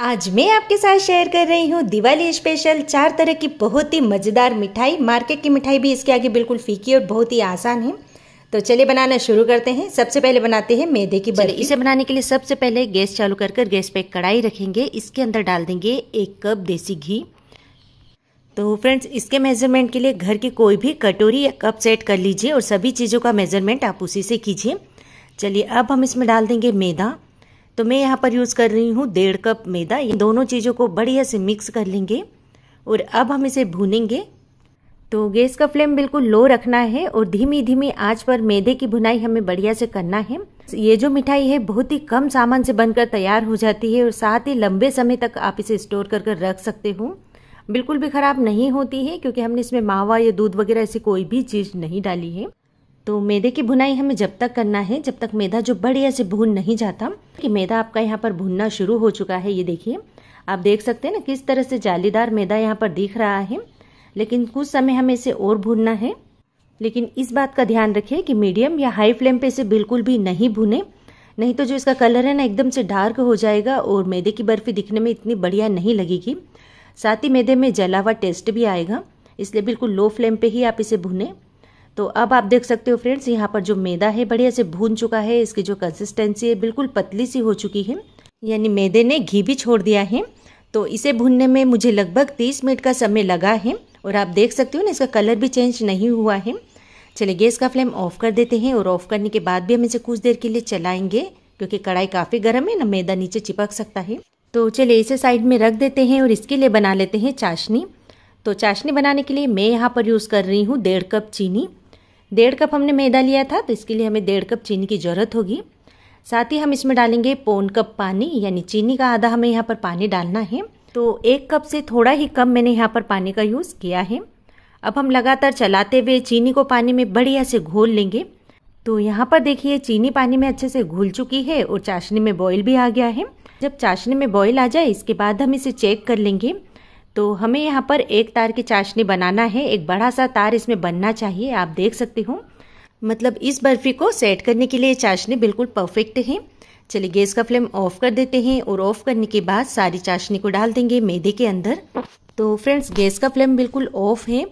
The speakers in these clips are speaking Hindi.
आज मैं आपके साथ शेयर कर रही हूँ दिवाली स्पेशल चार तरह की बहुत ही मज़ेदार मिठाई मार्केट की मिठाई भी इसके आगे बिल्कुल फीकी और बहुत ही आसान है तो चलिए बनाना शुरू करते हैं सबसे पहले बनाते हैं मैदे की बर्फी इसे बनाने के लिए सबसे पहले गैस चालू कर कर गैस पे कढ़ाई रखेंगे इसके अंदर डाल देंगे एक कप देसी घी तो फ्रेंड्स इसके मेजरमेंट के लिए घर की कोई भी कटोरी या कप सेट कर लीजिए और सभी चीज़ों का मेजरमेंट आप उसी से कीजिए चलिए अब हम इसमें डाल देंगे मैदा तो मैं यहाँ पर यूज़ कर रही हूँ डेढ़ कप मैदा इन दोनों चीज़ों को बढ़िया से मिक्स कर लेंगे और अब हम इसे भूनेंगे तो गैस का फ्लेम बिल्कुल लो रखना है और धीमी धीमी आंच पर मैदे की भुनाई हमें बढ़िया से करना है ये जो मिठाई है बहुत ही कम सामान से बनकर तैयार हो जाती है और साथ ही लंबे समय तक आप इसे स्टोर कर कर रख सकते हो बिल्कुल भी ख़राब नहीं होती है क्योंकि हमने इसमें मावा या दूध वगैरह ऐसी कोई भी चीज़ नहीं डाली है तो मैदे की भुनाई हमें जब तक करना है जब तक मैदा जो बढ़िया से भून नहीं जाता कि मैदा आपका यहाँ पर भूनना शुरू हो चुका है ये देखिए आप देख सकते हैं ना किस तरह से जालीदार मैदा यहाँ पर दिख रहा है लेकिन कुछ समय हमें इसे और भूनना है लेकिन इस बात का ध्यान रखिए कि मीडियम या हाई फ्लेम पे इसे बिल्कुल भी नहीं भूने नहीं तो जो इसका कलर है ना एकदम से डार्क हो जाएगा और मैदे की बर्फ़ी दिखने में इतनी बढ़िया नहीं लगेगी साथ ही मैदे में जला हुआ टेस्ट भी आएगा इसलिए बिल्कुल लो फ्लेम पे ही आप इसे भुनें तो अब आप देख सकते हो फ्रेंड्स यहाँ पर जो मैदा है बढ़िया से भून चुका है इसकी जो कंसिस्टेंसी है बिल्कुल पतली सी हो चुकी है यानी मैदे ने घी भी छोड़ दिया है तो इसे भूनने में मुझे लगभग तीस मिनट का समय लगा है और आप देख सकते हो ना इसका कलर भी चेंज नहीं हुआ है चलिए गैस का फ्लेम ऑफ कर देते हैं और ऑफ करने के बाद भी हम इसे कुछ देर के लिए चलाएंगे क्योंकि कढ़ाई काफ़ी गर्म है ना मैदा नीचे चिपक सकता है तो चलिए इसे साइड में रख देते हैं और इसके लिए बना लेते हैं चाशनी तो चाशनी बनाने के लिए मैं यहाँ पर यूज़ कर रही हूँ डेढ़ कप चीनी डेढ़ कप हमने मैदा लिया था तो इसके लिए हमें डेढ़ कप चीनी की ज़रूरत होगी साथ ही हम इसमें डालेंगे पौन कप पानी यानी चीनी का आधा हमें यहाँ पर पानी डालना है तो एक कप से थोड़ा ही कम मैंने यहाँ पर पानी का यूज़ किया है अब हम लगातार चलाते हुए चीनी को पानी में बढ़िया से घोल लेंगे तो यहाँ पर देखिए चीनी पानी में अच्छे से घुल चुकी है और चाशनी में बॉईल भी आ गया है जब चाशनी में बॉईल आ जाए इसके बाद हम इसे चेक कर लेंगे तो हमें यहाँ पर एक तार की चाशनी बनाना है एक बड़ा सा तार इसमें बनना चाहिए आप देख सकते हो मतलब इस बर्फ़ी को सेट करने के लिए चाशनी बिल्कुल परफेक्ट है चलिए गैस का फ्लेम ऑफ कर देते हैं और ऑफ करने के बाद सारी चाशनी को डाल देंगे मैदे के अंदर तो फ्रेंड्स गैस का फ्लेम बिल्कुल ऑफ है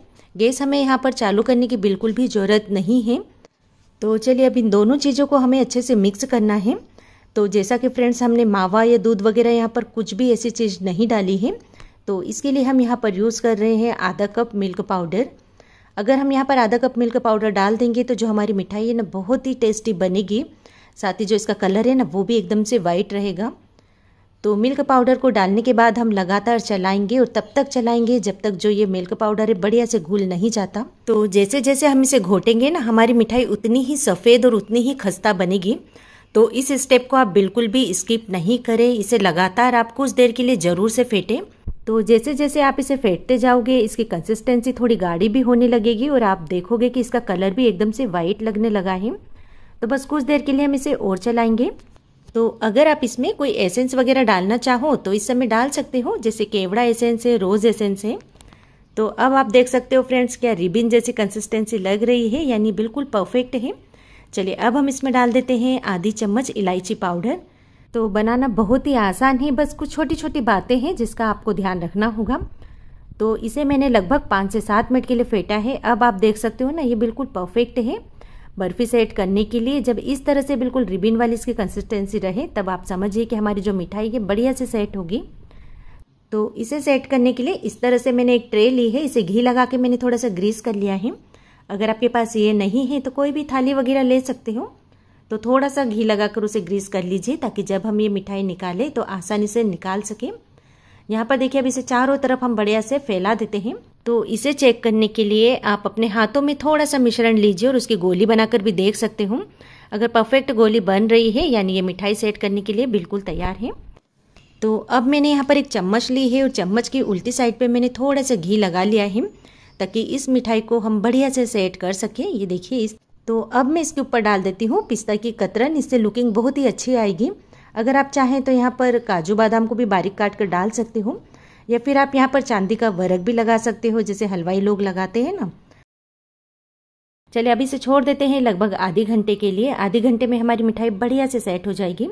गैस हमें यहाँ पर चालू करने की बिल्कुल भी ज़रूरत नहीं है तो चलिए अब इन दोनों चीज़ों को हमें अच्छे से मिक्स करना है तो जैसा कि फ्रेंड्स हमने मावा या दूध वगैरह यहाँ पर कुछ भी ऐसी चीज़ नहीं डाली है तो इसके लिए हम यहाँ पर यूज़ कर रहे हैं आधा कप मिल्क पाउडर अगर हम यहाँ पर आधा कप मिल्क पाउडर डाल देंगे तो जो हमारी मिठाई है ना बहुत ही टेस्टी बनेगी साथ ही जो इसका कलर है ना वो भी एकदम से वाइट रहेगा तो मिल्क पाउडर को डालने के बाद हम लगातार चलाएंगे और तब तक चलाएंगे जब तक जो ये मिल्क पाउडर है बढ़िया से घुल नहीं जाता तो जैसे जैसे हम इसे घोटेंगे ना हमारी मिठाई उतनी ही सफ़ेद और उतनी ही खस्ता बनेगी तो इस स्टेप को आप बिल्कुल भी स्किप नहीं करें इसे लगातार आप कुछ देर के लिए ज़रूर से फेंटें तो जैसे जैसे आप इसे फेंटते जाओगे इसकी कंसिस्टेंसी थोड़ी गाढ़ी भी होने लगेगी और आप देखोगे कि इसका कलर भी एकदम से वाइट लगने लगा है तो बस कुछ देर के लिए हम इसे और चलाएंगे तो अगर आप इसमें कोई एसेंस वगैरह डालना चाहो तो इस समय डाल सकते हो जैसे केवड़ा एसेंस है रोज़ एसेंस है तो अब आप देख सकते हो फ्रेंड्स क्या रिबिन जैसी कंसिस्टेंसी लग रही है यानी बिल्कुल परफेक्ट है चलिए अब हम इसमें डाल देते हैं आधी चम्मच इलायची पाउडर तो बनाना बहुत ही आसान है बस कुछ छोटी छोटी बातें हैं जिसका आपको ध्यान रखना होगा तो इसे मैंने लगभग पाँच से सात मिनट के लिए फेंटा है अब आप देख सकते हो ना ये बिल्कुल परफेक्ट है बर्फ़ी सेट करने के लिए जब इस तरह से बिल्कुल रिबिन वाली इसकी कंसिस्टेंसी रहे तब आप समझिए कि हमारी जो मिठाई है बढ़िया से सेट होगी तो इसे सेट करने के लिए इस तरह से मैंने एक ट्रे ली है इसे घी लगा के मैंने थोड़ा सा ग्रीस कर लिया है अगर आपके पास ये नहीं है तो कोई भी थाली वगैरह ले सकते हो तो थोड़ा सा घी लगाकर उसे ग्रीस कर लीजिए ताकि जब हम ये मिठाई निकालें तो आसानी से निकाल सकें यहाँ पर देखिए अब इसे चारों तरफ हम बढ़िया से फैला देते हैं तो इसे चेक करने के लिए आप अपने हाथों में थोड़ा सा मिश्रण लीजिए और उसकी गोली बनाकर भी देख सकते हो अगर परफेक्ट गोली बन रही है यानी ये मिठाई सेट करने के लिए बिल्कुल तैयार है तो अब मैंने यहाँ पर एक चम्मच ली है और चम्मच की उल्टी साइड पर मैंने थोड़ा सा घी लगा लिया है ताकि इस मिठाई को हम बढ़िया से सेट कर सकें ये देखिए इस तो अब मैं इसके ऊपर डाल देती हूँ पिस्ता की कतरन इससे लुकिंग बहुत ही अच्छी आएगी अगर आप चाहें तो यहाँ पर काजू बादाम को भी बारीक काट कर डाल सकते हो या फिर आप यहाँ पर चांदी का वरक भी लगा सकते हो जैसे हलवाई लोग लगाते हैं ना चलिए अभी इसे छोड़ देते हैं लगभग आधे घंटे के लिए आधे घंटे में हमारी मिठाई बढ़िया से सेट हो जाएगी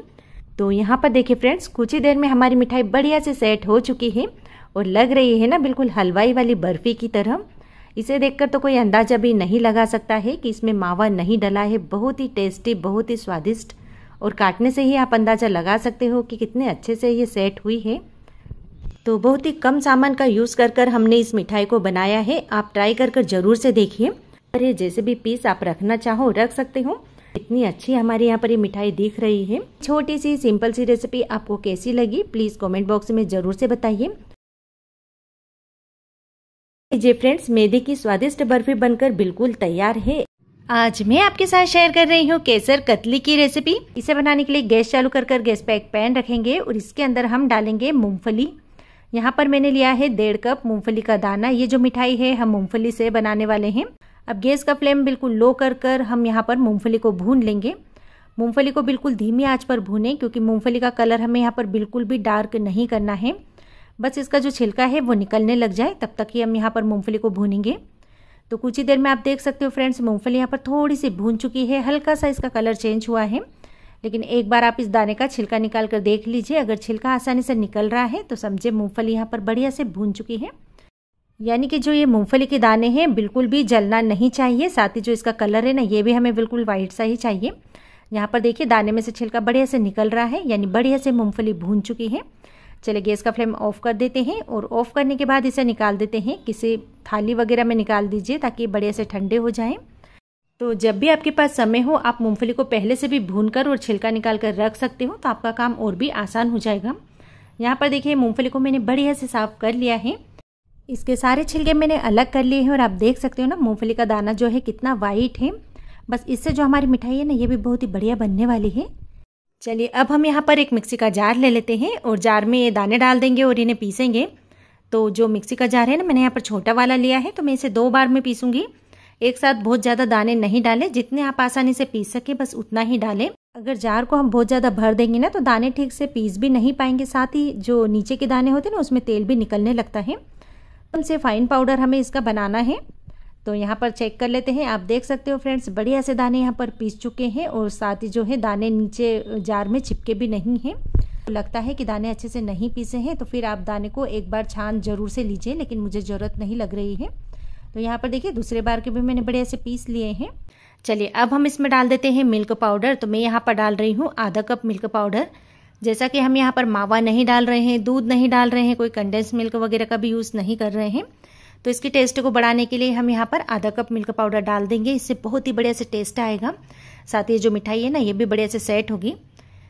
तो यहाँ पर देखिए फ्रेंड्स कुछ ही देर में हमारी मिठाई बढ़िया से सेट हो चुकी है और लग रही है ना बिल्कुल हलवाई वाली बर्फ़ी की तरह इसे देखकर तो कोई अंदाजा भी नहीं लगा सकता है कि इसमें मावा नहीं डला है बहुत ही टेस्टी बहुत ही स्वादिष्ट और काटने से ही आप अंदाज़ा लगा सकते हो कि कितने अच्छे से ये सेट हुई है तो बहुत ही कम सामान का यूज़ कर कर हमने इस मिठाई को बनाया है आप ट्राई कर कर ज़रूर से देखिए और ये जैसे भी पीस आप रखना चाहो रख सकते हो इतनी अच्छी हमारे यहाँ पर ये मिठाई दिख रही है छोटी सी सिंपल सी रेसिपी आपको कैसी लगी प्लीज़ कमेंट बॉक्स में ज़रूर से बताइए जे फ्रेंड्स मेदे की स्वादिष्ट बर्फी बनकर बिल्कुल तैयार है आज मैं आपके साथ शेयर कर रही हूँ केसर कतली की रेसिपी इसे बनाने के लिए गैस चालू कर कर गैस पे एक पैन रखेंगे और इसके अंदर हम डालेंगे मूंगफली यहाँ पर मैंने लिया है डेढ़ कप मूंगफली का दाना ये जो मिठाई है हम मूंगफली से बनाने वाले हैं अब गैस का फ्लेम बिल्कुल लो कर कर हम यहाँ पर मूंगफली को भून लेंगे मूंगफली को बिल्कुल धीमी आँच पर भूनें क्योंकि मूंगफली का कलर हमें यहाँ पर बिल्कुल भी डार्क नहीं करना है बस इसका जो छिलका है वो निकलने लग जाए तब तक ही हम यहाँ पर मूँगफली को भूनेंगे तो कुछ ही देर में आप देख सकते हो फ्रेंड्स मूँगफली यहाँ पर थोड़ी सी भून चुकी है हल्का सा इसका कलर चेंज हुआ है लेकिन एक बार आप इस दाने का छिलका निकाल कर देख लीजिए अगर छिलका आसानी से निकल रहा है तो समझे मूँगफली यहाँ पर बढ़िया से भून चुकी है यानी कि जो ये मूँगफली के दाने हैं बिल्कुल भी जलना नहीं चाहिए साथ ही जो इसका कलर है ना ये भी हमें बिल्कुल वाइट सा ही चाहिए यहाँ पर देखिए दाने में से छिलका बढ़िया से निकल रहा है यानी बढ़िया से मूँगफली भून चुकी है चले गैस का फ्लेम ऑफ कर देते हैं और ऑफ करने के बाद इसे निकाल देते हैं किसी थाली वगैरह में निकाल दीजिए ताकि बढ़िया से ठंडे हो जाएं तो जब भी आपके पास समय हो आप मूंगफली को पहले से भी भून कर और छिलका निकाल कर रख सकते हो तो आपका काम और भी आसान हो जाएगा यहाँ पर देखिए मूंगफली को मैंने बढ़िया से साफ कर लिया है इसके सारे छिलके मैंने अलग कर लिए हैं और आप देख सकते हो ना मूँगफली का दाना जो है कितना वाइट है बस इससे जो हमारी मिठाई है ना ये भी बहुत ही बढ़िया बनने वाली है चलिए अब हम यहाँ पर एक मिक्सी का जार ले लेते हैं और जार में ये दाने डाल देंगे और इन्हें पीसेंगे तो जो मिक्सी का जार है ना मैंने यहाँ पर छोटा वाला लिया है तो मैं इसे दो बार में पीसूंगी एक साथ बहुत ज़्यादा दाने नहीं डालें जितने आप आसानी से पीस सके बस उतना ही डालें अगर जार को हम बहुत ज़्यादा भर देंगे ना तो दाने ठीक से पीस भी नहीं पाएंगे साथ ही जो नीचे के दाने होते हैं ना उसमें तेल भी निकलने लगता है उनसे फाइन पाउडर हमें इसका बनाना है तो यहाँ पर चेक कर लेते हैं आप देख सकते हो फ्रेंड्स बढ़िया से दाने यहाँ पर पीस चुके हैं और साथ ही जो है दाने नीचे जार में चिपके भी नहीं हैं तो लगता है कि दाने अच्छे से नहीं पीसे हैं तो फिर आप दाने को एक बार छान जरूर से लीजिए लेकिन मुझे ज़रूरत नहीं लग रही है तो यहाँ पर देखिए दूसरे बार के भी मैंने बढ़िया से पीस लिए हैं चलिए अब हम इसमें डाल देते हैं मिल्क पाउडर तो मैं यहाँ पर डाल रही हूँ आधा कप मिल्क पाउडर जैसा कि हम यहाँ पर मावा नहीं डाल रहे हैं दूध नहीं डाल रहे हैं कोई कंडेंस मिल्क वगैरह का भी यूज़ नहीं कर रहे हैं तो इसके टेस्ट को बढ़ाने के लिए हम यहाँ पर आधा कप मिल्क पाउडर डाल देंगे इससे बहुत ही बढ़िया से टेस्ट आएगा साथ ही जो मिठाई है ना ये भी बढ़िया से सेट होगी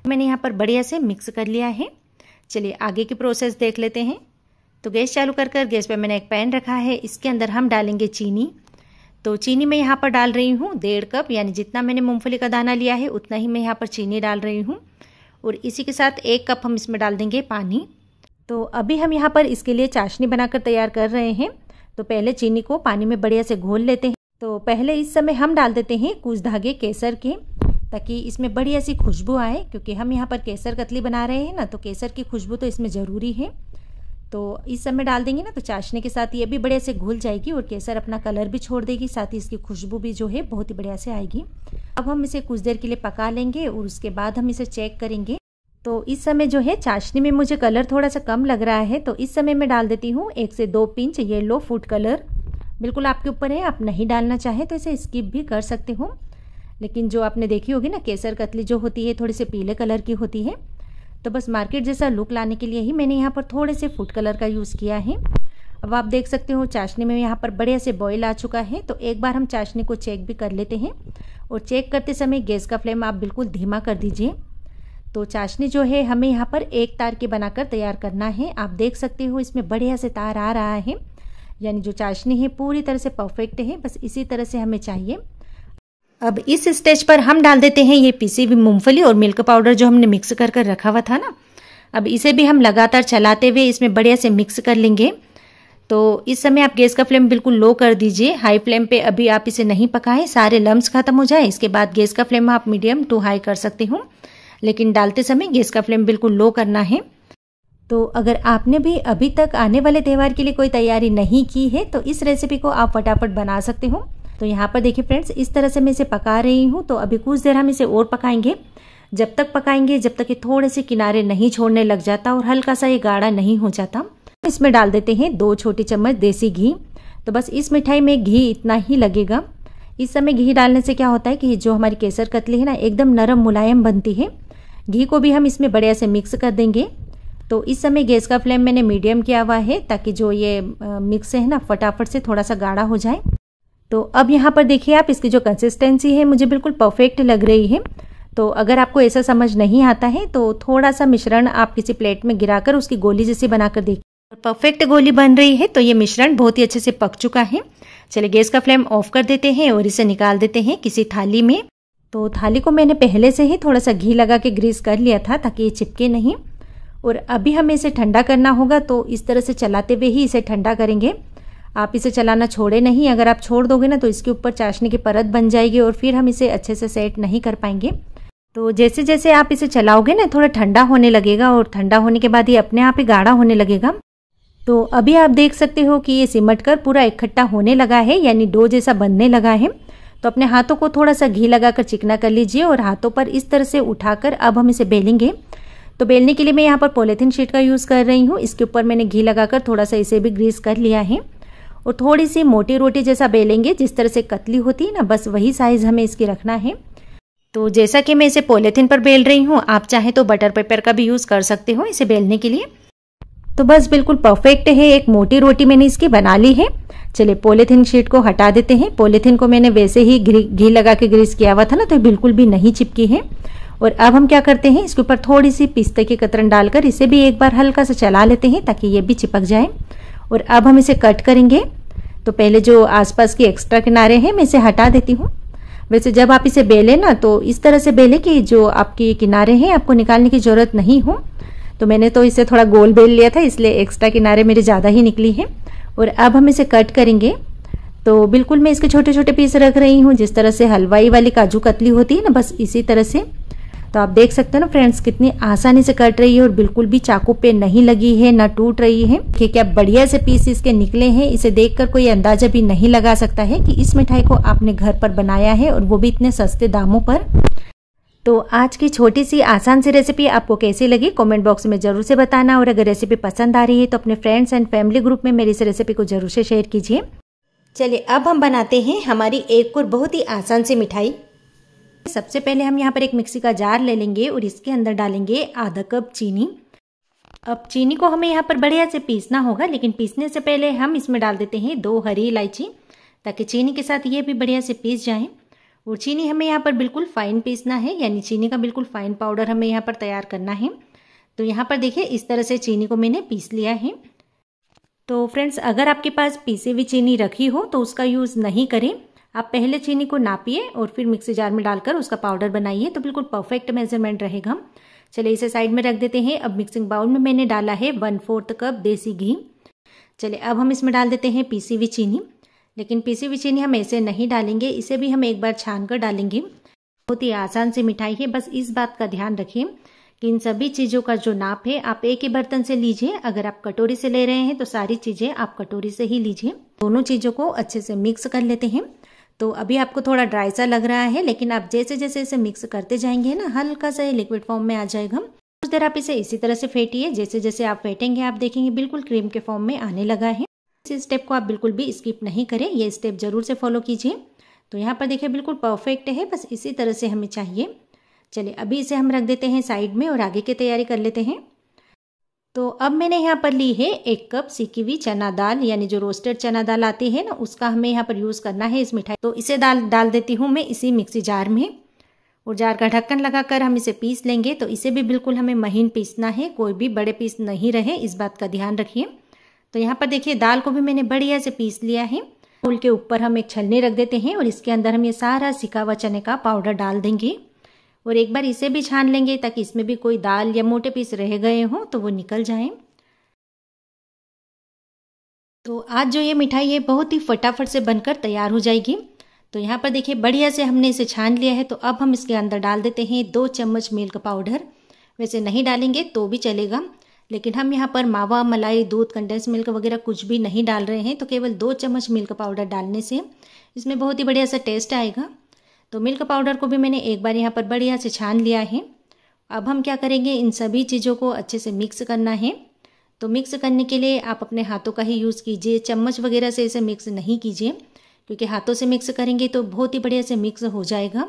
मैंने यहाँ पर बढ़िया से मिक्स कर लिया है चलिए आगे की प्रोसेस देख लेते हैं तो गैस चालू कर कर गैस पर मैंने एक पैन रखा है इसके अंदर हम डालेंगे चीनी तो चीनी मैं यहाँ पर डाल रही हूँ डेढ़ कप यानी जितना मैंने मूंगफली का दाना लिया है उतना ही मैं यहाँ पर चीनी डाल रही हूँ और इसी के साथ एक कप हम इसमें डाल देंगे पानी तो अभी हम यहाँ पर इसके लिए चाशनी बनाकर तैयार कर रहे हैं तो पहले चीनी को पानी में बढ़िया से घोल लेते हैं तो पहले इस समय हम डाल देते हैं कुछ धागे केसर के ताकि इसमें बढ़िया सी खुशबू आए क्योंकि हम यहाँ पर केसर कतली बना रहे हैं ना तो केसर की खुशबू तो इसमें ज़रूरी है तो इस समय डाल देंगे ना तो चाशनी के साथ ये भी बढ़िया से घुल जाएगी और केसर अपना कलर भी छोड़ देगी साथ ही इसकी खुशबू भी जो है बहुत ही बढ़िया से आएगी अब हम इसे कुछ देर के लिए पका लेंगे और उसके बाद हम इसे चेक करेंगे तो इस समय जो है चाशनी में मुझे कलर थोड़ा सा कम लग रहा है तो इस समय मैं डाल देती हूँ एक से दो पिंच येलो फूड कलर बिल्कुल आपके ऊपर है आप नहीं डालना चाहें तो इसे स्किप भी कर सकते हो लेकिन जो आपने देखी होगी ना केसर कतली जो होती है थोड़ी से पीले कलर की होती है तो बस मार्केट जैसा लुक लाने के लिए ही मैंने यहाँ पर थोड़े से फूड कलर का यूज़ किया है अब आप देख सकते हो चाशनी में यहाँ पर बढ़िया से बॉयल आ चुका है तो एक बार हम चाशनी को चेक भी कर लेते हैं और चेक करते समय गैस का फ्लेम आप बिल्कुल धीमा कर दीजिए तो चाशनी जो है हमें यहाँ पर एक तार के बनाकर तैयार करना है आप देख सकते हो इसमें बढ़िया से तार आ रहा है यानी जो चाशनी है पूरी तरह से परफेक्ट है बस इसी तरह से हमें चाहिए अब इस स्टेज पर हम डाल देते हैं ये पीसी हुई मूंगफली और मिल्क पाउडर जो हमने मिक्स कर कर रखा हुआ था ना अब इसे भी हम लगातार चलाते हुए इसमें बढ़िया से मिक्स कर लेंगे तो इस समय आप गैस का फ्लेम बिल्कुल लो कर दीजिए हाई फ्लेम पे अभी आप इसे नहीं पकाएं सारे लम्ब खत्म हो जाए इसके बाद गैस का फ्लेम आप मीडियम टू हाई कर सकते हो लेकिन डालते समय गैस का फ्लेम बिल्कुल लो करना है तो अगर आपने भी अभी तक आने वाले त्यौहार के लिए कोई तैयारी नहीं की है तो इस रेसिपी को आप फटाफट बना सकते हो तो यहाँ पर देखिए फ्रेंड्स इस तरह से मैं इसे पका रही हूँ तो अभी कुछ देर हम इसे और पकाएंगे जब तक पकाएंगे जब तक ये थोड़े से किनारे नहीं छोड़ने लग जाता और हल्का सा ये गाढ़ा नहीं हो जाता इसमें डाल देते हैं दो छोटी चम्मच देसी घी तो बस इस मिठाई में घी इतना ही लगेगा इस समय घी डालने से क्या होता है कि जो हमारी केसर कतली है ना एकदम नरम मुलायम बनती है घी को भी हम इसमें बढ़िया से मिक्स कर देंगे तो इस समय गैस का फ्लेम मैंने मीडियम किया हुआ है ताकि जो ये मिक्स है ना फटाफट से थोड़ा सा गाढ़ा हो जाए तो अब यहाँ पर देखिए आप इसकी जो कंसिस्टेंसी है मुझे बिल्कुल परफेक्ट लग रही है तो अगर आपको ऐसा समझ नहीं आता है तो थोड़ा सा मिश्रण आप किसी प्लेट में गिराकर उसकी गोली जैसी बनाकर देखिए परफेक्ट गोली बन रही है तो ये मिश्रण बहुत ही अच्छे से पक चुका है चलिए गैस का फ्लेम ऑफ कर देते हैं और इसे निकाल देते हैं किसी थाली में तो थाली को मैंने पहले से ही थोड़ा सा घी लगा के ग्रीस कर लिया था ताकि ये चिपके नहीं और अभी हमें इसे ठंडा करना होगा तो इस तरह से चलाते हुए ही इसे ठंडा करेंगे आप इसे चलाना छोड़े नहीं अगर आप छोड़ दोगे ना तो इसके ऊपर चाशनी की परत बन जाएगी और फिर हम इसे अच्छे से सेट नहीं कर पाएंगे तो जैसे जैसे आप इसे चलाओगे ना थोड़ा ठंडा होने लगेगा और ठंडा होने के बाद ये अपने आप ही गाढ़ा होने लगेगा तो अभी आप देख सकते हो कि ये सिमट कर पूरा इकट्ठा होने लगा है यानी डो जैसा बनने लगा है तो अपने हाथों को थोड़ा सा घी लगाकर चिकना कर लीजिए और हाथों पर इस तरह से उठाकर अब हम इसे बेलेंगे तो बेलने के लिए मैं यहाँ पर पॉलीथीन शीट का यूज़ कर रही हूँ इसके ऊपर मैंने घी लगाकर थोड़ा सा इसे भी ग्रीस कर लिया है और थोड़ी सी मोटी रोटी जैसा बेलेंगे जिस तरह से कतली होती है ना बस वही साइज़ हमें इसकी रखना है तो जैसा कि मैं इसे पॉलीथीन पर बेल रही हूँ आप चाहें तो बटर पेपर का भी यूज़ कर सकते हो इसे बेलने के लिए तो बस बिल्कुल परफेक्ट है एक मोटी रोटी मैंने इसकी बना ली है चलिए पॉलीथीन शीट को हटा देते हैं पॉलीथीन को मैंने वैसे ही घी लगा के ग्रीस किया हुआ था ना तो बिल्कुल भी नहीं चिपकी है और अब हम क्या करते हैं इसके ऊपर थोड़ी सी पिस्ते की कतरन डालकर इसे भी एक बार हल्का सा चला लेते हैं ताकि ये भी चिपक जाए और अब हम इसे कट करेंगे तो पहले जो आसपास के एक्स्ट्रा किनारे हैं मैं इसे हटा देती हूँ वैसे जब आप इसे बेलें ना तो इस तरह से बेलें कि जो आपके किनारे हैं आपको निकालने की ज़रूरत नहीं हो तो मैंने तो इसे थोड़ा गोल बेल लिया था इसलिए एक्स्ट्रा किनारे मेरे ज़्यादा ही निकली हैं और अब हम इसे कट करेंगे तो बिल्कुल मैं इसके छोटे छोटे पीस रख रही हूँ जिस तरह से हलवाई वाली काजू कतली होती है ना बस इसी तरह से तो आप देख सकते हो ना फ्रेंड्स कितनी आसानी से कट रही है और बिल्कुल भी चाकू पे नहीं लगी है ना टूट रही है देखिए क्या बढ़िया से पीस इसके निकले हैं इसे देखकर कोई अंदाजा भी नहीं लगा सकता है कि इस मिठाई को आपने घर पर बनाया है और वो भी इतने सस्ते दामों पर तो आज की छोटी सी आसान सी रेसिपी आपको कैसी लगी कमेंट बॉक्स में ज़रूर से बताना और अगर रेसिपी पसंद आ रही है तो अपने फ्रेंड्स एंड फैमिली ग्रुप में मेरी इस रेसिपी को ज़रूर से शेयर कीजिए चलिए अब हम बनाते हैं हमारी एक और बहुत ही आसान सी मिठाई सबसे पहले हम यहाँ पर एक मिक्सी का जार ले लेंगे और इसके अंदर डालेंगे आधा कप चीनी अब चीनी को हमें यहाँ पर बढ़िया से पीसना होगा लेकिन पीसने से पहले हम इसमें डाल देते हैं दो हरी इलायची ताकि चीनी के साथ ये भी बढ़िया से पीस जाएँ और चीनी हमें यहाँ पर बिल्कुल फाइन पीसना है यानी चीनी का बिल्कुल फाइन पाउडर हमें यहाँ पर तैयार करना है तो यहाँ पर देखिए इस तरह से चीनी को मैंने पीस लिया है तो फ्रेंड्स अगर आपके पास पीसी हुई चीनी रखी हो तो उसका यूज़ नहीं करें आप पहले चीनी को नापिए और फिर मिक्सी जार में डालकर उसका पाउडर बनाइए तो बिल्कुल परफेक्ट मेजरमेंट रहेगा चलिए इसे साइड में रख देते हैं अब मिक्सिंग बाउल में मैंने डाला है वन फोर्थ कप देसी घी चलिए अब हम इसमें डाल देते हैं पीसी हुई चीनी लेकिन पीसी हुई चीनी हम ऐसे नहीं डालेंगे इसे भी हम एक बार छान कर डालेंगे बहुत ही आसान सी मिठाई है बस इस बात का ध्यान रखें कि इन सभी चीज़ों का जो नाप है आप एक ही बर्तन से लीजिए अगर आप कटोरी से ले रहे हैं तो सारी चीज़ें आप कटोरी से ही लीजिए दोनों चीज़ों को अच्छे से मिक्स कर लेते हैं तो अभी आपको थोड़ा ड्राई सा लग रहा है लेकिन आप जैसे जैसे इसे मिक्स करते जाएंगे ना हल्का सा लिक्विड फॉर्म में आ जाएगा कुछ देर आप इसे इसी तरह से फेंटिए जैसे जैसे आप फेंटेंगे आप देखेंगे बिल्कुल क्रीम के फॉर्म में आने लगा है इस स्टेप को आप बिल्कुल भी स्किप नहीं करें ये स्टेप ज़रूर से फॉलो कीजिए तो यहाँ पर देखिए बिल्कुल परफेक्ट है बस इसी तरह से हमें चाहिए चलिए अभी इसे हम रख देते हैं साइड में और आगे की तैयारी कर लेते हैं तो अब मैंने यहाँ पर ली है एक कप सीकी हुई चना दाल यानी जो रोस्टेड चना दाल आती है ना उसका हमें यहाँ पर यूज़ करना है इस मिठाई तो इसे दाल डाल देती हूँ मैं इसी मिक्सी जार में और जार का ढक्कन लगाकर हम इसे पीस लेंगे तो इसे भी बिल्कुल हमें महीन पीसना है कोई भी बड़े पीस नहीं रहे इस बात का ध्यान रखिए तो यहाँ पर देखिए दाल को भी मैंने बढ़िया से पीस लिया है फूल के ऊपर हम एक छलनी रख देते हैं और इसके अंदर हम ये सारा सिका हुआ चने का पाउडर डाल देंगे और एक बार इसे भी छान लेंगे ताकि इसमें भी कोई दाल या मोटे पीस रह गए हों तो वो निकल जाए तो आज जो ये मिठाई है बहुत ही फटाफट से बनकर तैयार हो जाएगी तो यहाँ पर देखिए बढ़िया से हमने इसे छान लिया है तो अब हम इसके अंदर डाल देते हैं दो चम्मच मिल्क पाउडर वैसे नहीं डालेंगे तो भी चलेगा लेकिन हम यहाँ पर मावा मलाई दूध कंडेंस मिल्क वगैरह कुछ भी नहीं डाल रहे हैं तो केवल दो चम्मच मिल्क पाउडर डालने से इसमें बहुत ही बढ़िया सा टेस्ट आएगा तो मिल्क पाउडर को भी मैंने एक बार यहाँ पर बढ़िया से छान लिया है अब हम क्या करेंगे इन सभी चीज़ों को अच्छे से मिक्स करना है तो मिक्स करने के लिए आप अपने हाथों का ही यूज़ कीजिए चम्मच वगैरह से इसे मिक्स नहीं कीजिए क्योंकि हाथों से मिक्स करेंगे तो बहुत ही बढ़िया से मिक्स हो जाएगा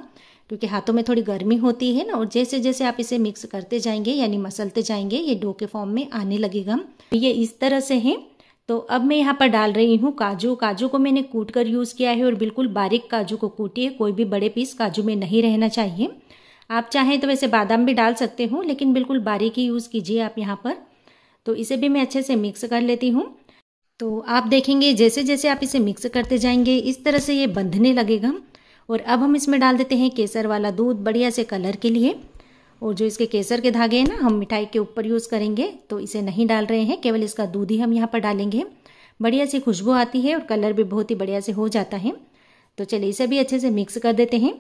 क्योंकि हाथों में थोड़ी गर्मी होती है ना और जैसे जैसे आप इसे मिक्स करते जाएंगे यानी मसलते जाएंगे ये डो के फॉर्म में आने लगेगा ये इस तरह से है तो अब मैं यहाँ पर डाल रही हूँ काजू काजू को मैंने कूट कर यूज़ किया है और बिल्कुल बारीक काजू को कूटिए कोई भी बड़े पीस काजू में नहीं रहना चाहिए आप चाहें तो वैसे बादाम भी डाल सकते हो लेकिन बिल्कुल बारीक ही यूज़ कीजिए आप यहाँ पर तो इसे भी मैं अच्छे से मिक्स कर लेती हूँ तो आप देखेंगे जैसे जैसे आप इसे मिक्स करते जाएंगे इस तरह से ये बंधने लगेगा और अब हम इसमें डाल देते हैं केसर वाला दूध बढ़िया से कलर के लिए और जो इसके केसर के धागे हैं ना हम मिठाई के ऊपर यूज़ करेंगे तो इसे नहीं डाल रहे हैं केवल इसका दूध ही हम यहाँ पर डालेंगे बढ़िया सी खुशबू आती है और कलर भी बहुत ही बढ़िया से हो जाता है तो चलिए इसे भी अच्छे से मिक्स कर देते हैं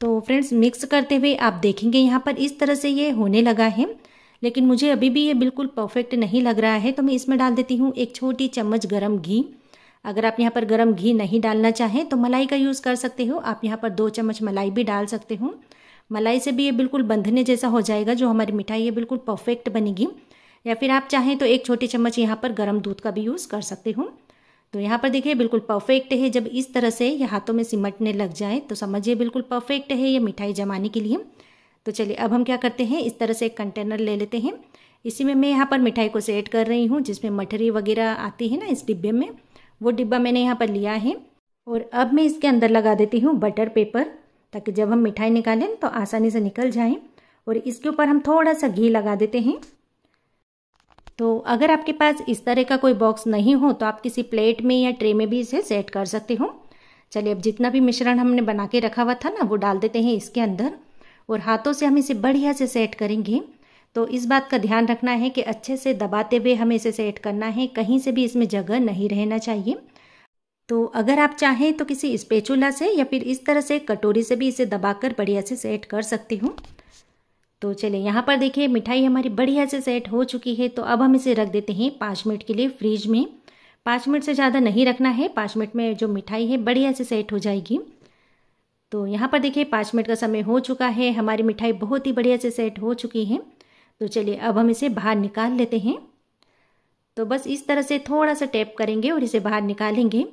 तो फ्रेंड्स मिक्स करते हुए आप देखेंगे यहाँ पर इस तरह से ये होने लगा है लेकिन मुझे अभी भी ये बिल्कुल परफेक्ट नहीं लग रहा है तो मैं इसमें डाल देती हूँ एक छोटी चम्मच गर्म घी अगर आप यहाँ पर गर्म घी नहीं डालना चाहें तो मलाई का यूज़ कर सकते हो आप यहाँ पर दो चम्मच मलाई भी डाल सकते हो मलाई से भी ये बिल्कुल बंधने जैसा हो जाएगा जो हमारी मिठाई है बिल्कुल परफेक्ट बनेगी या फिर आप चाहें तो एक छोटी चम्मच यहाँ पर गर्म दूध का भी यूज़ कर सकते हो तो यहाँ पर देखिए बिल्कुल परफेक्ट है जब इस तरह से ये हाथों में सिमटने लग जाए तो समझिए बिल्कुल परफेक्ट है ये मिठाई जमाने के लिए तो चलिए अब हम क्या करते हैं इस तरह से एक कंटेनर ले लेते हैं इसी में मैं यहाँ पर मिठाई को सेट कर रही हूँ जिसमें मठरी वगैरह आती है ना इस डिब्बे में वो डिब्बा मैंने यहाँ पर लिया है और अब मैं इसके अंदर लगा देती हूँ बटर पेपर ताकि जब हम मिठाई निकालें तो आसानी से निकल जाए और इसके ऊपर हम थोड़ा सा घी लगा देते हैं तो अगर आपके पास इस तरह का कोई बॉक्स नहीं हो तो आप किसी प्लेट में या ट्रे में भी इसे सेट कर सकते हो चलिए अब जितना भी मिश्रण हमने बना के रखा हुआ था ना वो डाल देते हैं इसके अंदर और हाथों से हम इसे बढ़िया से सेट करेंगे तो इस बात का ध्यान रखना है कि अच्छे से दबाते हुए हमें इसे सेट करना है कहीं से भी इसमें जगह नहीं रहना चाहिए तो अगर आप चाहें तो किसी स्पेचुला से या फिर इस तरह से कटोरी से भी इसे दबाकर बढ़िया से सेट कर सकती हूँ तो चलिए यहाँ पर देखिए मिठाई हमारी बढ़िया से सेट हो चुकी है तो अब हम इसे रख देते हैं पाँच मिनट के लिए फ्रीज में पाँच मिनट से ज़्यादा नहीं रखना है पाँच मिनट में जो मिठाई है बढ़िया से सेट हो जाएगी तो यहाँ पर देखिए पाँच मिनट का समय हो चुका है हमारी मिठाई बहुत ही बढ़िया से सेट हो चुकी है तो चलिए अब हम इसे बाहर निकाल लेते हैं तो बस इस तरह से थोड़ा सा टैप करेंगे और इसे बाहर निकालेंगे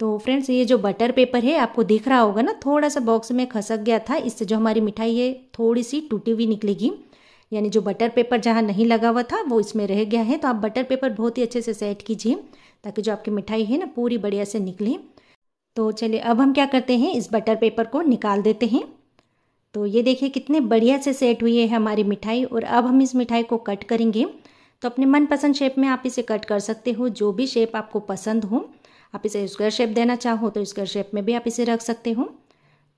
तो फ्रेंड्स ये जो बटर पेपर है आपको दिख रहा होगा ना थोड़ा सा बॉक्स में खसक गया था इससे जो हमारी मिठाई है थोड़ी सी टूटी हुई निकलेगी यानी जो बटर पेपर जहाँ नहीं लगा हुआ था वो इसमें रह गया है तो आप बटर पेपर बहुत ही अच्छे से सेट कीजिए ताकि जो आपकी मिठाई है ना पूरी बढ़िया से निकले तो चलिए अब हम क्या करते हैं इस बटर पेपर को निकाल देते हैं तो ये देखिए कितने बढ़िया से सेट हुई है हमारी मिठाई और अब हम इस मिठाई को कट करेंगे तो अपने मनपसंद शेप में आप इसे कट कर सकते हो जो भी शेप आपको पसंद हो आप इसे स्क्वायर शेप देना चाहो तो स्क्वायर शेप में भी आप इसे रख सकते हो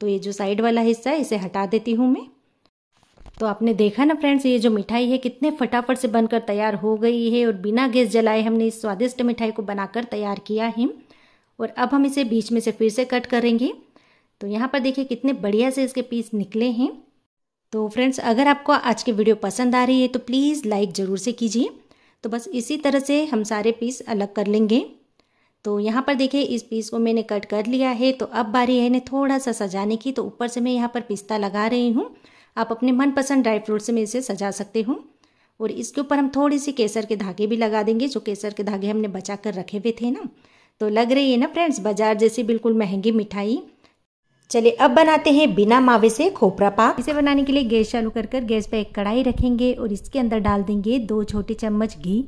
तो ये जो साइड वाला हिस्सा है इसे हटा देती हूँ मैं तो आपने देखा ना फ्रेंड्स ये जो मिठाई है कितने फटाफट से बनकर तैयार हो गई है और बिना गैस जलाए हमने इस स्वादिष्ट मिठाई को बनाकर तैयार किया है और अब हम इसे बीच में से फिर से कट करेंगे तो यहाँ पर देखिए कितने बढ़िया से इसके पीस निकले हैं तो फ्रेंड्स अगर आपको आज की वीडियो पसंद आ रही है तो प्लीज़ लाइक ज़रूर से कीजिए तो बस इसी तरह से हम सारे पीस अलग कर लेंगे तो यहाँ पर देखिए इस पीस को मैंने कट कर लिया है तो अब बारी है इन्हें थोड़ा सा सजाने की तो ऊपर से मैं यहाँ पर पिस्ता लगा रही हूँ आप अपने मनपसंद ड्राई फ्रूट से मैं इसे सजा सकते हूँ और इसके ऊपर हम थोड़ी सी केसर के धागे भी लगा देंगे जो केसर के धागे हमने बचा कर रखे हुए थे ना तो लग रही है ना फ्रेंड्स बाजार जैसी बिल्कुल महंगी मिठाई चलिए अब बनाते हैं बिना मावे से खोपरा पाक इसे बनाने के लिए गैस चालू कर कर गैस पर एक कढ़ाई रखेंगे और इसके अंदर डाल देंगे दो छोटे चम्मच घी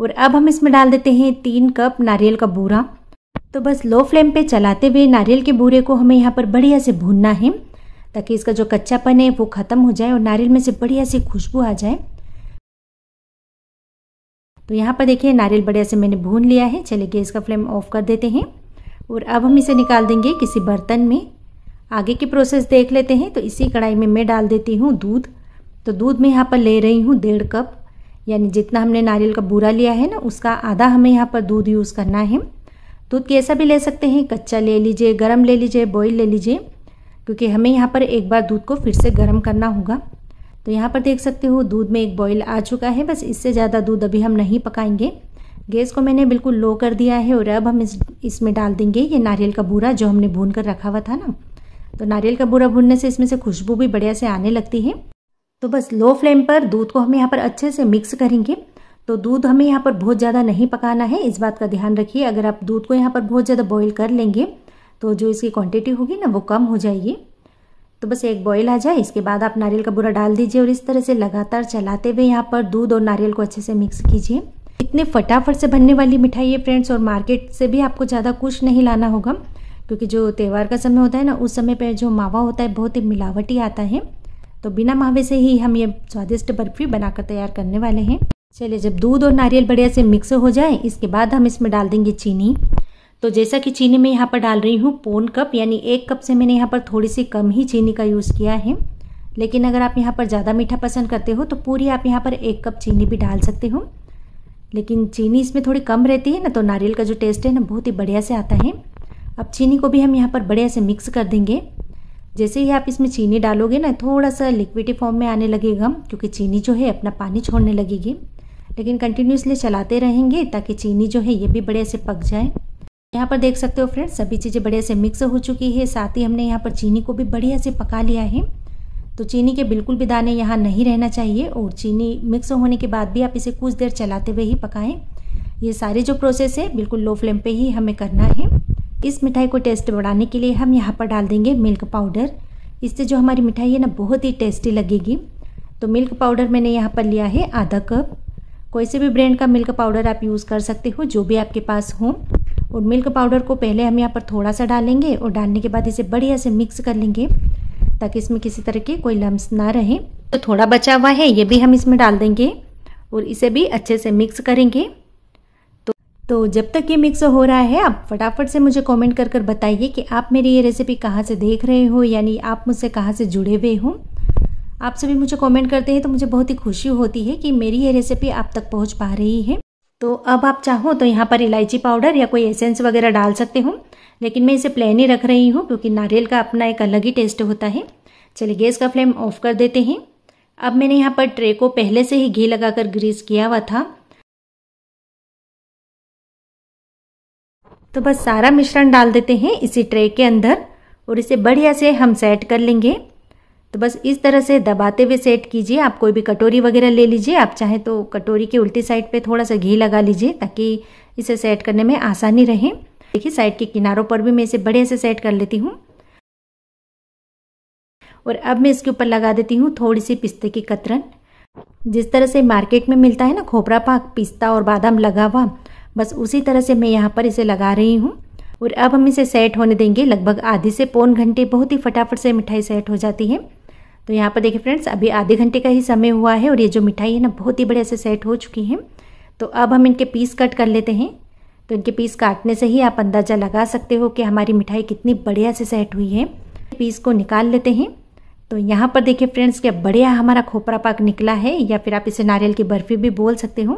और अब हम इसमें डाल देते हैं तीन कप नारियल का बूरा तो बस लो फ्लेम पे चलाते हुए नारियल के बूरे को हमें यहाँ पर बढ़िया से भूनना है ताकि इसका जो कच्चापन है वो ख़त्म हो जाए और नारियल में से बढ़िया से खुशबू आ जाए तो यहाँ पर देखिए नारियल बढ़िया से मैंने भून लिया है चलिए गैस का फ्लेम ऑफ कर देते हैं और अब हम इसे निकाल देंगे किसी बर्तन में आगे की प्रोसेस देख लेते हैं तो इसी कढ़ाई में मैं डाल देती हूँ दूध तो दूध मैं यहाँ पर ले रही हूँ डेढ़ कप यानी जितना हमने नारियल का बूरा लिया है ना उसका आधा हमें यहाँ पर दूध यूज़ करना है दूध कैसा भी ले सकते हैं कच्चा ले लीजिए गर्म ले लीजिए बॉईल ले लीजिए क्योंकि हमें यहाँ पर एक बार दूध को फिर से गर्म करना होगा तो यहाँ पर देख सकते हो दूध में एक बॉईल आ चुका है बस इससे ज़्यादा दूध अभी हम नहीं पकाएंगे गैस को मैंने बिल्कुल लो कर दिया है और अब हम इस इसमें डाल देंगे ये नारियल का बूरा जो हमने भून कर रखा हुआ था ना तो नारियल का बूरा भुनने से इसमें से खुशबू भी बढ़िया से आने लगती है तो बस लो फ्लेम पर दूध को हम यहाँ पर अच्छे से मिक्स करेंगे तो दूध हमें यहाँ पर बहुत ज़्यादा नहीं पकाना है इस बात का ध्यान रखिए अगर आप दूध को यहाँ पर बहुत ज़्यादा बॉईल कर लेंगे तो जो इसकी क्वांटिटी होगी ना वो कम हो जाएगी तो बस एक बॉईल आ जाए इसके बाद आप नारियल का बुरा डाल दीजिए और इस तरह से लगातार चलाते हुए यहाँ पर दूध और नारियल को अच्छे से मिक्स कीजिए इतने फटाफट से बनने वाली मिठाई है फ्रेंड्स और मार्केट से भी आपको ज़्यादा कुछ नहीं लाना होगा क्योंकि जो त्यौहार का समय होता है ना उस समय पर जो मावा होता है बहुत ही मिलावटी आता है तो बिना मावे से ही हम ये स्वादिष्ट बर्फी बनाकर तैयार करने वाले हैं चलिए जब दूध और नारियल बढ़िया से मिक्स हो जाए इसके बाद हम इसमें डाल देंगे चीनी तो जैसा कि चीनी मैं यहाँ पर डाल रही हूँ पौन कप यानी एक कप से मैंने यहाँ पर थोड़ी सी कम ही चीनी का यूज़ किया है लेकिन अगर आप यहाँ पर ज़्यादा मीठा पसंद करते हो तो पूरी आप यहाँ पर एक कप चीनी भी डाल सकते हो लेकिन चीनी इसमें थोड़ी कम रहती है ना तो नारियल का जो टेस्ट है ना बहुत ही बढ़िया से आता है अब चीनी को भी हम यहाँ पर बढ़िया से मिक्स कर देंगे जैसे ही आप इसमें चीनी डालोगे ना थोड़ा सा लिक्विडी फॉर्म में आने लगेगा क्योंकि चीनी जो है अपना पानी छोड़ने लगेगी लेकिन कंटिन्यूसली चलाते रहेंगे ताकि चीनी जो है ये भी बढ़िया से पक जाए यहाँ पर देख सकते हो फ्रेंड्स सभी चीज़ें बढ़िया से मिक्स हो चुकी है साथ ही हमने यहाँ पर चीनी को भी बढ़िया से पका लिया है तो चीनी के बिल्कुल भी दाने यहाँ नहीं रहना चाहिए और चीनी मिक्स होने के बाद भी आप इसे कुछ देर चलाते हुए ही पकाएं ये सारे जो प्रोसेस है बिल्कुल लो फ्लेम पे ही हमें करना है इस मिठाई को टेस्ट बढ़ाने के लिए हम यहाँ पर डाल देंगे मिल्क पाउडर इससे जो हमारी मिठाई है ना बहुत ही टेस्टी लगेगी तो मिल्क पाउडर मैंने यहाँ पर लिया है आधा कप कोई से भी ब्रांड का मिल्क पाउडर आप यूज़ कर सकते हो जो भी आपके पास हो और मिल्क पाउडर को पहले हम यहाँ पर थोड़ा सा डालेंगे और डालने के बाद इसे बढ़िया से मिक्स कर लेंगे ताकि इसमें किसी तरह के कोई लम्स ना रहे तो थोड़ा बचा हुआ है ये भी हम इसमें डाल देंगे और इसे भी अच्छे से मिक्स करेंगे तो जब तक ये मिक्स हो रहा है आप फटाफट से मुझे कमेंट कर कर बताइए कि आप मेरी ये रेसिपी कहाँ से देख रहे हो यानी आप मुझसे कहाँ से जुड़े हुए हो आप सभी मुझे कमेंट करते हैं तो मुझे बहुत ही खुशी होती है कि मेरी ये रेसिपी आप तक पहुँच पा रही है तो अब आप चाहो तो यहाँ पर इलायची पाउडर या कोई एसेंस वगैरह डाल सकते हो लेकिन मैं इसे प्लेन ही रख रही हूँ क्योंकि नारियल का अपना एक अलग ही टेस्ट होता है चलिए गैस का फ्लेम ऑफ कर देते हैं अब मैंने यहाँ पर ट्रे को पहले से ही घी लगाकर ग्रीस किया हुआ था तो बस सारा मिश्रण डाल देते हैं इसी ट्रे के अंदर और इसे बढ़िया से हम सेट कर लेंगे तो बस इस तरह से दबाते हुए सेट कीजिए आप कोई भी कटोरी वगैरह ले लीजिए आप चाहें तो कटोरी के उल्टी साइड पे थोड़ा सा घी लगा लीजिए ताकि इसे सेट करने में आसानी रहे देखिए साइड के किनारों पर भी मैं इसे बढ़िया से सेट कर लेती हूँ और अब मैं इसके ऊपर लगा देती हूँ थोड़ी सी पिस्ते की कतरन जिस तरह से मार्केट में मिलता है ना खोपरा पाक पिस्ता और बादाम लगा हुआ बस उसी तरह से मैं यहाँ पर इसे लगा रही हूँ और अब हम इसे सेट होने देंगे लगभग आधे से पौन घंटे बहुत ही फटाफट से मिठाई सेट हो जाती है तो यहाँ पर देखिए फ्रेंड्स अभी आधे घंटे का ही समय हुआ है और ये जो मिठाई है ना बहुत ही बढ़िया से सेट हो चुकी है तो अब हम इनके पीस कट कर लेते हैं तो इनके पीस काटने से ही आप अंदाज़ा लगा सकते हो कि हमारी मिठाई कितनी बढ़िया से सेट हुई है पीस को निकाल लेते हैं तो यहाँ पर देखिए फ्रेंड्स क्या बढ़िया हमारा खोपरा पाक निकला है या फिर आप इसे नारियल की बर्फ़ी भी बोल सकते हो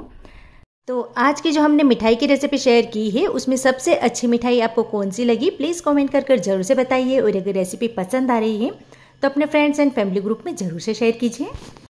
तो आज की जो हमने मिठाई की रेसिपी शेयर की है उसमें सबसे अच्छी मिठाई आपको कौन सी लगी प्लीज़ कमेंट कर कर जरूर से बताइए और अगर रेसिपी पसंद आ रही है तो अपने फ्रेंड्स एंड फैमिली ग्रुप में ज़रूर से शेयर कीजिए